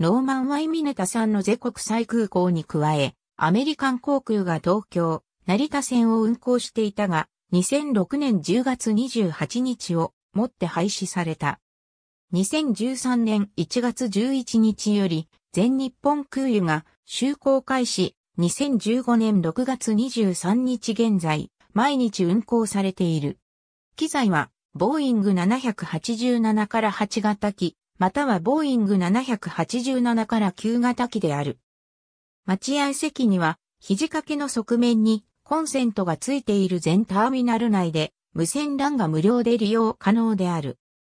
ノーマン・ワイミネタさんの全国際空港に加え、アメリカン航空が東京、成田線を運航していたが、2006年10月28日をもって廃止された。2013年1月11日より、全日本空輸が就航開始、2015年6月23日現在、毎日運航されている。機材は、ボーイング787から8型機、またはボーイング787から旧型機である。待合席には、肘掛けの側面にコンセントがついている全ターミナル内で、無線 LAN が無料で利用可能である。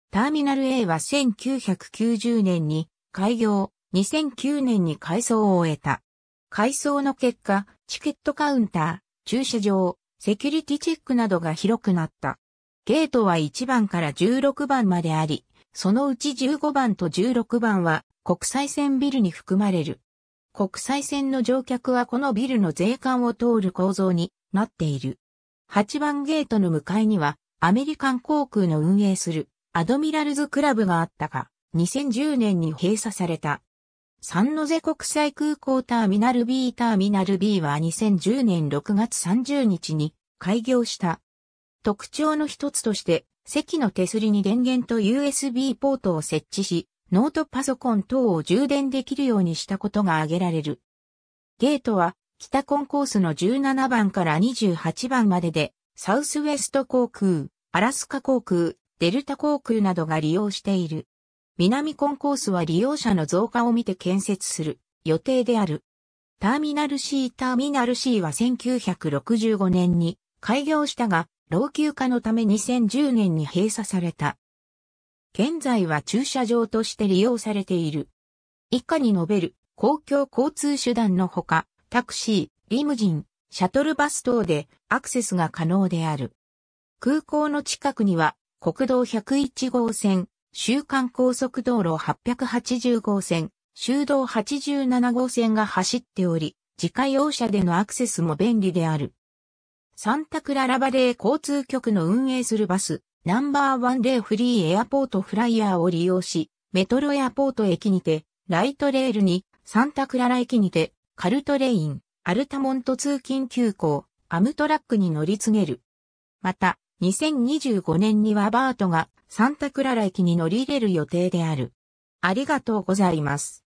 ターミナル A は1990年に開業、2009年に改装を終えた。改装の結果、チケットカウンター、駐車場、セキュリティチェックなどが広くなった。ゲートは1番から16番まであり、そのうち15番と16番は国際線ビルに含まれる。国際線の乗客はこのビルの税関を通る構造になっている。8番ゲートの向かいにはアメリカン航空の運営するアドミラルズクラブがあったが2010年に閉鎖された。三ノ瀬国際空港ターミナル B ターミナル B は2010年6月30日に開業した。特徴の一つとして、席の手すりに電源と USB ポートを設置し、ノートパソコン等を充電できるようにしたことが挙げられる。ゲートは、北コンコースの17番から28番までで、サウスウェスト航空、アラスカ航空、デルタ航空などが利用している。南コンコースは利用者の増加を見て建設する予定である。ターミナル C ターミナル C は1965年に開業したが、老朽化のため2010年に閉鎖された。現在は駐車場として利用されている。以下に述べる公共交通手段のほか、タクシー、リムジン、シャトルバス等でアクセスが可能である。空港の近くには国道101号線、週間高速道路880号線、修道87号線が走っており、自家用車でのアクセスも便利である。サンタクララバレー交通局の運営するバス、ナンバーワンデーフリーエアポートフライヤーを利用し、メトロエアポート駅にて、ライトレールに、サンタクララ駅にて、カルトレイン、アルタモント通勤急行、アムトラックに乗り継げる。また、2025年にはバートがサンタクララ駅に乗り入れる予定である。ありがとうございます。